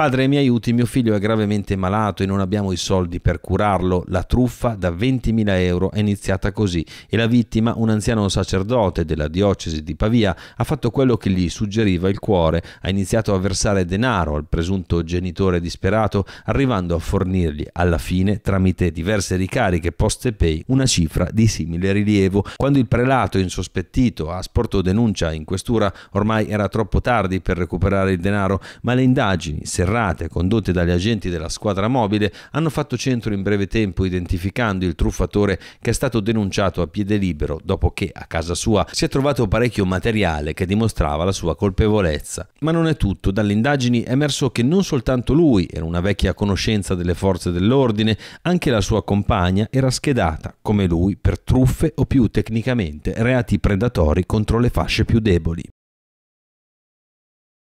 Padre mi aiuti, mio figlio è gravemente malato e non abbiamo i soldi per curarlo. La truffa da 20.000 euro è iniziata così e la vittima, un anziano sacerdote della diocesi di Pavia, ha fatto quello che gli suggeriva il cuore, ha iniziato a versare denaro al presunto genitore disperato, arrivando a fornirgli alla fine, tramite diverse ricariche poste pay, una cifra di simile rilievo. Quando il prelato insospettito ha sporto denuncia in questura, ormai era troppo tardi per recuperare il denaro, ma le indagini, se serrate condotte dagli agenti della squadra mobile hanno fatto centro in breve tempo identificando il truffatore che è stato denunciato a piede libero dopo che a casa sua si è trovato parecchio materiale che dimostrava la sua colpevolezza. Ma non è tutto, dalle indagini è emerso che non soltanto lui era una vecchia conoscenza delle forze dell'ordine, anche la sua compagna era schedata, come lui, per truffe o più tecnicamente reati predatori contro le fasce più deboli.